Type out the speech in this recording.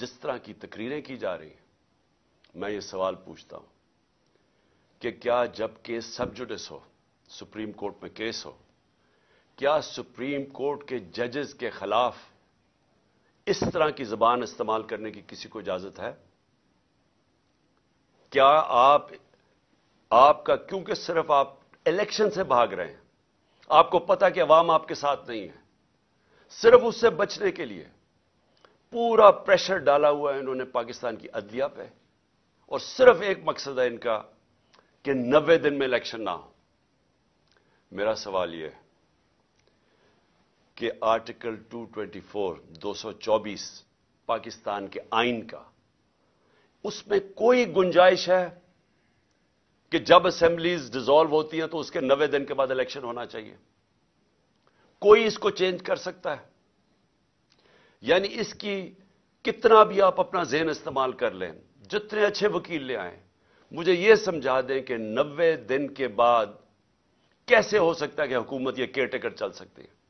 जिस तरह की तकरीरें की जा रही हैं मैं ये सवाल पूछता हूं कि क्या जब केस सब जुडिस हो सुप्रीम कोर्ट में केस हो क्या सुप्रीम कोर्ट के जजेस के खिलाफ इस तरह की जबान इस्तेमाल करने की किसी को इजाजत है क्या आप आपका क्योंकि सिर्फ आप इलेक्शन से भाग रहे हैं आपको पता कि अवाम आपके साथ नहीं है सिर्फ उससे बचने के लिए पूरा प्रेशर डाला हुआ है इन्होंने पाकिस्तान की अदलिया पे और सिर्फ एक मकसद है इनका कि नब्बे दिन में इलेक्शन ना हो मेरा सवाल यह है कि आर्टिकल 224 224 पाकिस्तान के आइन का उसमें कोई गुंजाइश है कि जब असेंबलीज डिजॉल्व होती हैं तो उसके नब्बे दिन के बाद इलेक्शन होना चाहिए कोई इसको चेंज कर सकता है यानी इसकी कितना भी आप अपना जहन इस्तेमाल कर लें जितने अच्छे वकील ले आए मुझे यह समझा दें कि नब्बे दिन के बाद कैसे हो सकता है कि हुकूमत यह केयर टेकर चल सकती है